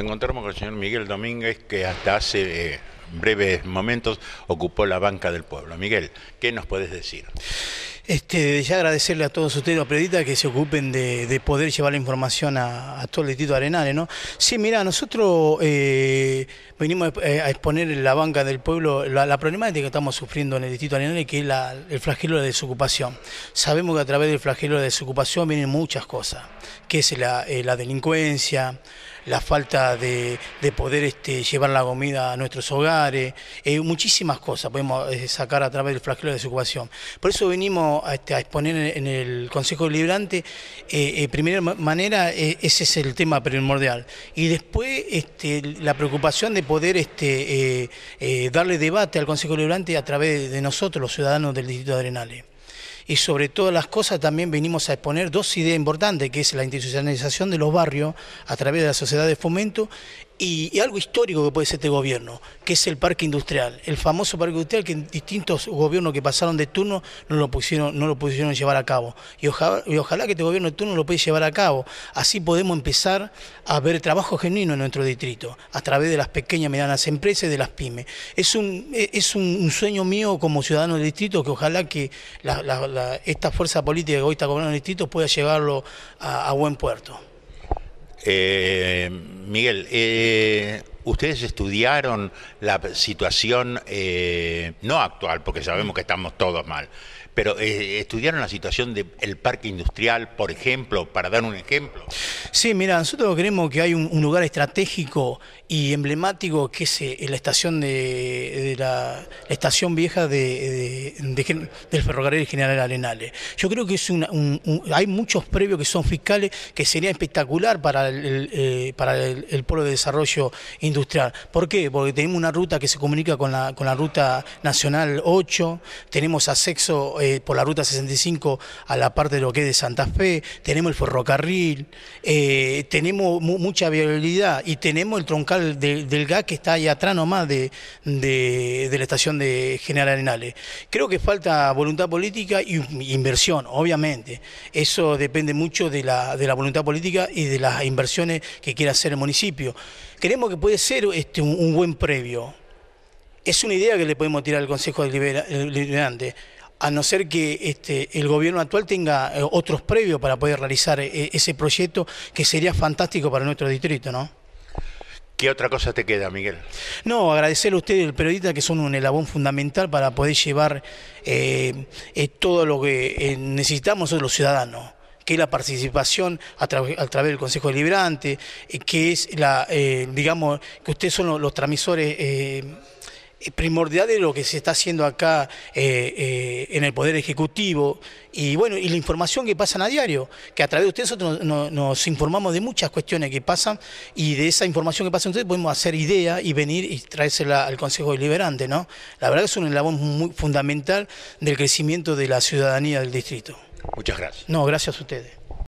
Nos encontramos con el señor Miguel Domínguez, que hasta hace eh, breves momentos ocupó la banca del pueblo. Miguel, ¿qué nos puedes decir? Este, ya agradecerle a todos ustedes, a periodistas, que se ocupen de, poder llevar la información a, todo el Distrito Arenales, ¿no? Sí, mira, nosotros eh, venimos eh, a exponer en la banca del pueblo la, problemática que estamos sufriendo en el Distrito Arenales, que es el flagelo de la desocupación. Sabemos que a través del flagelo de la desocupación vienen muchas cosas, que es la, la delincuencia, la falta de, poder este, llevar la comida a nuestros hogares, eh, muchísimas cosas podemos eh, sacar a través del flagelo de desocupación. Por eso venimos a, este, exponer en el Consejo Deliberante, eh, eh primera manera, ese es el tema primordial. Y después este, la preocupación de poder este, darle debate al Consejo Deliberante a través de nosotros, los ciudadanos del Distrito de Arenales y sobre todas las cosas también venimos a exponer dos ideas importantes, que es la institucionalización de los barrios a través de la sociedad de fomento y, algo histórico que puede ser este gobierno, que es el parque industrial, el famoso parque industrial que distintos gobiernos que pasaron de turno no lo pusieron, no lo pusieron llevar a cabo. Y, ojalá que este gobierno de turno lo pueda llevar a cabo. Así podemos empezar a ver trabajo genuino en nuestro distrito, a través de las pequeñas y medianas empresas y de las pymes. Es un, es un, sueño mío como ciudadano del distrito que ojalá que esta fuerza política que hoy está con el distrito pueda llevarlo a, buen puerto. Eh, Miguel, eh, ¿Ustedes estudiaron la situación, eh, no actual, porque sabemos que estamos todos mal, pero eh, estudiaron la situación del parque industrial, por ejemplo, para dar un ejemplo? Sí, mira, nosotros creemos que hay un, lugar estratégico y emblemático que es eh, la estación de, la, estación vieja del ferrocarril General Arenales. Yo creo que es hay muchos previos que son fiscales que sería espectacular para el, pueblo para el, de desarrollo industrial industrial. ¿Por qué? Porque tenemos una ruta que se comunica con la, ruta nacional 8, tenemos acceso eh, por la ruta 65 a la parte de lo que es de Santa Fe, tenemos el ferrocarril, eh, tenemos mucha viabilidad y tenemos el troncal del gas que está allá atrás nomás de, la estación de General Arenales. Creo que falta voluntad política y inversión, obviamente. Eso depende mucho de la, voluntad política y de las inversiones que quiera hacer el municipio. Creemos que puede ser este, un, buen previo. Es una idea que le podemos tirar al Consejo Deliberante, a no ser que este, el gobierno actual tenga eh, otros previos para poder realizar eh, ese proyecto, que sería fantástico para nuestro distrito, ¿no? ¿Qué otra cosa te queda, Miguel? No, agradecerle a usted y al periodista, que son un elabón fundamental para poder llevar eh, todo lo que necesitamos los ciudadanos que es la participación a, través del Consejo Deliberante, eh, que es la, eh, digamos, que ustedes son los, transmisores eh, primordiales de lo que se está haciendo acá en el Poder Ejecutivo, y bueno, y la información que pasa a diario, que a través de ustedes nosotros nos informamos de muchas cuestiones que pasan, y de esa información que pasa ustedes podemos hacer idea y venir y traérsela al Consejo Deliberante, ¿no? La verdad es un eslabón muy fundamental del crecimiento de la ciudadanía del distrito. Muchas gracias. No, gracias a ustedes.